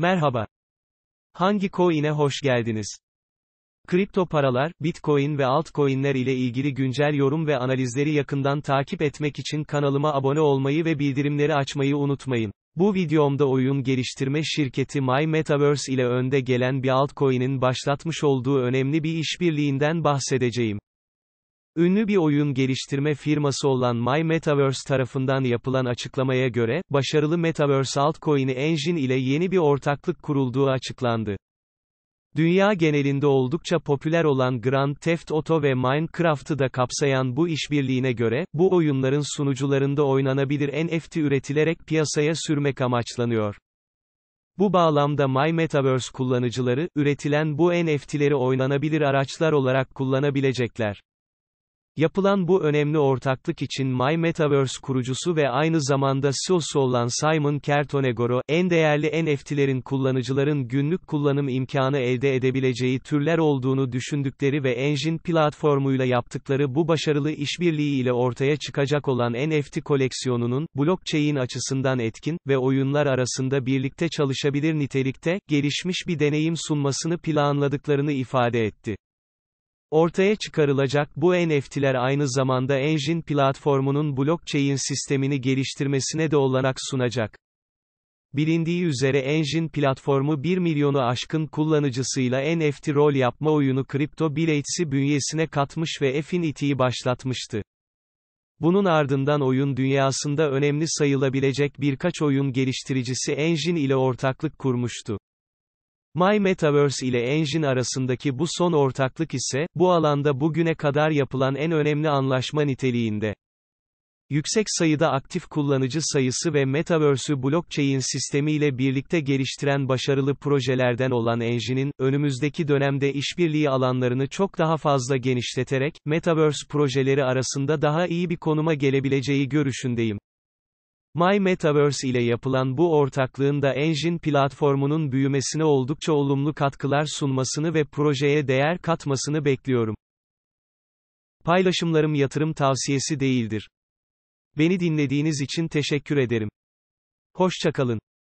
Merhaba. Hangi coin'e hoş geldiniz? Kripto paralar, bitcoin ve altcoin'ler ile ilgili güncel yorum ve analizleri yakından takip etmek için kanalıma abone olmayı ve bildirimleri açmayı unutmayın. Bu videomda oyun geliştirme şirketi My Metaverse ile önde gelen bir altcoin'in başlatmış olduğu önemli bir işbirliğinden bahsedeceğim. Ünlü bir oyun geliştirme firması olan My Metaverse tarafından yapılan açıklamaya göre, başarılı Metaverse altcoin'i Engine ile yeni bir ortaklık kurulduğu açıklandı. Dünya genelinde oldukça popüler olan Grand Theft Auto ve Minecraft'ı da kapsayan bu işbirliğine göre, bu oyunların sunucularında oynanabilir NFT üretilerek piyasaya sürmek amaçlanıyor. Bu bağlamda My Metaverse kullanıcıları, üretilen bu NFT'leri oynanabilir araçlar olarak kullanabilecekler. Yapılan bu önemli ortaklık için My Metaverse kurucusu ve aynı zamanda CEO'su olan Simon Kertonegoro, en değerli NFT'lerin kullanıcıların günlük kullanım imkanı elde edebileceği türler olduğunu düşündükleri ve Engine platformuyla yaptıkları bu başarılı işbirliği ile ortaya çıkacak olan NFT koleksiyonunun, blockchain açısından etkin ve oyunlar arasında birlikte çalışabilir nitelikte, gelişmiş bir deneyim sunmasını planladıklarını ifade etti. Ortaya çıkarılacak bu NFT'ler aynı zamanda Engine platformunun blockchain sistemini geliştirmesine de olanak sunacak. Bilindiği üzere Engine platformu 1 milyonu aşkın kullanıcısıyla NFT rol yapma oyunu Crypto Blades'i bünyesine katmış ve Affinity'yi başlatmıştı. Bunun ardından oyun dünyasında önemli sayılabilecek birkaç oyun geliştiricisi Engine ile ortaklık kurmuştu. My Metaverse ile Engine arasındaki bu son ortaklık ise, bu alanda bugüne kadar yapılan en önemli anlaşma niteliğinde. Yüksek sayıda aktif kullanıcı sayısı ve Metaverse'ü blockchain sistemiyle birlikte geliştiren başarılı projelerden olan Engine'in, önümüzdeki dönemde işbirliği alanlarını çok daha fazla genişleterek, Metaverse projeleri arasında daha iyi bir konuma gelebileceği görüşündeyim. My Metaverse ile yapılan bu ortaklığın da Engine platformunun büyümesine oldukça olumlu katkılar sunmasını ve projeye değer katmasını bekliyorum. Paylaşımlarım yatırım tavsiyesi değildir. Beni dinlediğiniz için teşekkür ederim. Hoşçakalın.